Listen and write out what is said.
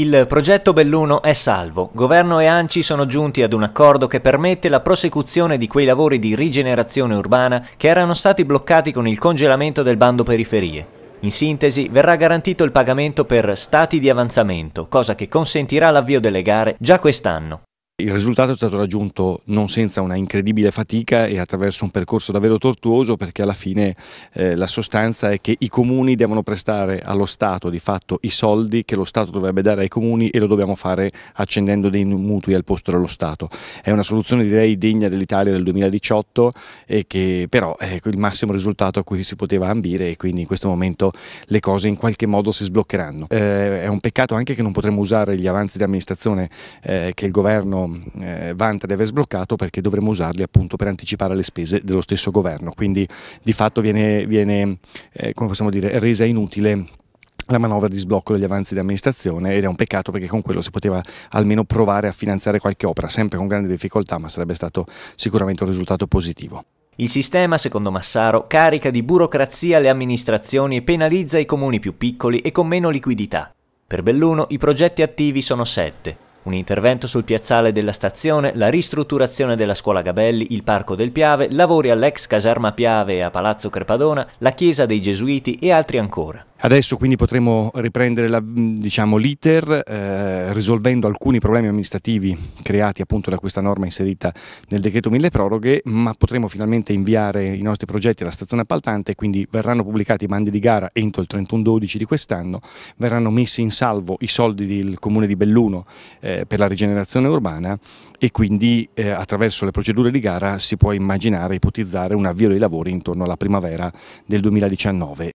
Il progetto Belluno è salvo. Governo e Anci sono giunti ad un accordo che permette la prosecuzione di quei lavori di rigenerazione urbana che erano stati bloccati con il congelamento del bando periferie. In sintesi, verrà garantito il pagamento per stati di avanzamento, cosa che consentirà l'avvio delle gare già quest'anno. Il risultato è stato raggiunto non senza una incredibile fatica e attraverso un percorso davvero tortuoso perché alla fine eh, la sostanza è che i comuni devono prestare allo Stato di fatto i soldi che lo Stato dovrebbe dare ai comuni e lo dobbiamo fare accendendo dei mutui al posto dello Stato. È una soluzione direi degna dell'Italia del 2018 e che però è il massimo risultato a cui si poteva ambire e quindi in questo momento le cose in qualche modo si sbloccheranno. Eh, è un peccato anche che non potremo usare gli avanzi di amministrazione eh, che il governo eh, di aver sbloccato perché dovremo usarli appunto per anticipare le spese dello stesso governo, quindi di fatto viene, viene eh, come possiamo dire, resa inutile la manovra di sblocco degli avanzi di amministrazione ed è un peccato perché con quello si poteva almeno provare a finanziare qualche opera, sempre con grande difficoltà, ma sarebbe stato sicuramente un risultato positivo. Il sistema, secondo Massaro, carica di burocrazia le amministrazioni e penalizza i comuni più piccoli e con meno liquidità. Per Belluno i progetti attivi sono sette, un intervento sul piazzale della stazione, la ristrutturazione della scuola Gabelli, il parco del Piave, lavori all'ex caserma Piave e a Palazzo Crepadona, la chiesa dei Gesuiti e altri ancora. Adesso quindi potremo riprendere la, diciamo, l'iter eh, risolvendo alcuni problemi amministrativi creati appunto da questa norma inserita nel decreto mille proroghe, ma potremo finalmente inviare i nostri progetti alla stazione appaltante, quindi verranno pubblicati i mandi di gara entro il 31-12 di quest'anno, verranno messi in salvo i soldi del comune di Belluno eh, per la rigenerazione urbana e quindi eh, attraverso le procedure di gara si può immaginare, ipotizzare un avvio dei lavori intorno alla primavera del 2019.